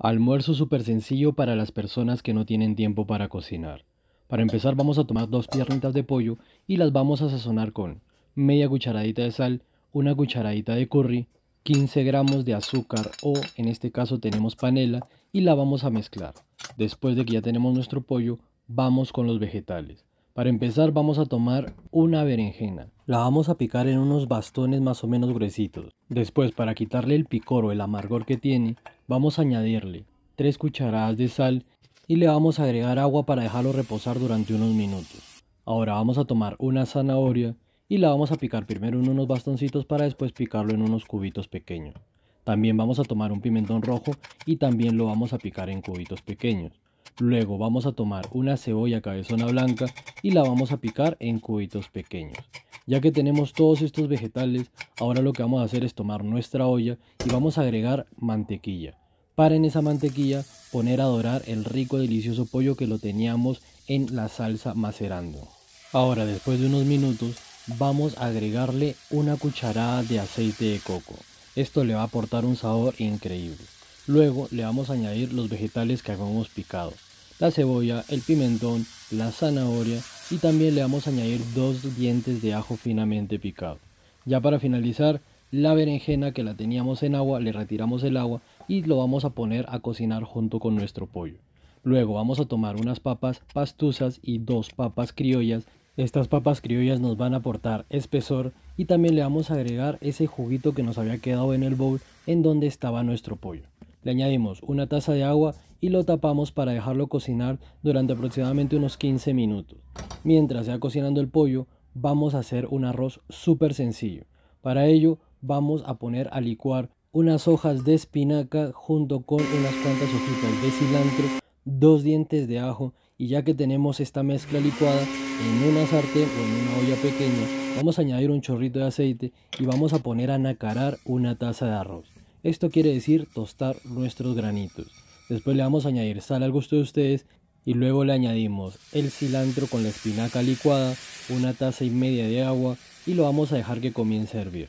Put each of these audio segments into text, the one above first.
Almuerzo súper sencillo para las personas que no tienen tiempo para cocinar. Para empezar vamos a tomar dos piernitas de pollo y las vamos a sazonar con media cucharadita de sal, una cucharadita de curry, 15 gramos de azúcar o en este caso tenemos panela y la vamos a mezclar. Después de que ya tenemos nuestro pollo, vamos con los vegetales. Para empezar vamos a tomar una berenjena. La vamos a picar en unos bastones más o menos gruesitos. Después para quitarle el picor o el amargor que tiene, vamos a añadirle 3 cucharadas de sal y le vamos a agregar agua para dejarlo reposar durante unos minutos. Ahora vamos a tomar una zanahoria y la vamos a picar primero en unos bastoncitos para después picarlo en unos cubitos pequeños. También vamos a tomar un pimentón rojo y también lo vamos a picar en cubitos pequeños. Luego vamos a tomar una cebolla cabezona blanca y la vamos a picar en cubitos pequeños. Ya que tenemos todos estos vegetales, ahora lo que vamos a hacer es tomar nuestra olla y vamos a agregar mantequilla. Para en esa mantequilla poner a dorar el rico delicioso pollo que lo teníamos en la salsa macerando. Ahora después de unos minutos vamos a agregarle una cucharada de aceite de coco. Esto le va a aportar un sabor increíble. Luego le vamos a añadir los vegetales que hemos picado la cebolla, el pimentón, la zanahoria y también le vamos a añadir dos dientes de ajo finamente picado. Ya para finalizar, la berenjena que la teníamos en agua, le retiramos el agua y lo vamos a poner a cocinar junto con nuestro pollo. Luego vamos a tomar unas papas pastusas y dos papas criollas. Estas papas criollas nos van a aportar espesor y también le vamos a agregar ese juguito que nos había quedado en el bowl en donde estaba nuestro pollo. Le añadimos una taza de agua y lo tapamos para dejarlo cocinar durante aproximadamente unos 15 minutos. Mientras sea cocinando el pollo, vamos a hacer un arroz súper sencillo. Para ello, vamos a poner a licuar unas hojas de espinaca junto con unas cuantas hojitas de cilantro, dos dientes de ajo y ya que tenemos esta mezcla licuada en una sartén o en una olla pequeña, vamos a añadir un chorrito de aceite y vamos a poner a nacarar una taza de arroz. Esto quiere decir tostar nuestros granitos. Después le vamos a añadir sal al gusto de ustedes y luego le añadimos el cilantro con la espinaca licuada, una taza y media de agua y lo vamos a dejar que comience a hervir.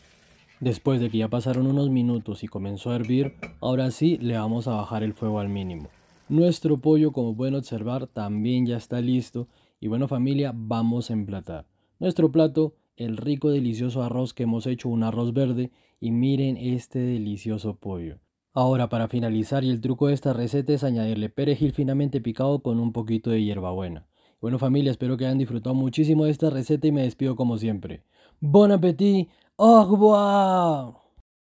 Después de que ya pasaron unos minutos y comenzó a hervir, ahora sí le vamos a bajar el fuego al mínimo. Nuestro pollo, como pueden observar, también ya está listo y bueno familia, vamos a emplatar. Nuestro plato el rico delicioso arroz que hemos hecho, un arroz verde, y miren este delicioso pollo. Ahora para finalizar y el truco de esta receta es añadirle perejil finamente picado con un poquito de hierbabuena. Bueno familia, espero que hayan disfrutado muchísimo de esta receta y me despido como siempre. Bon appétit, au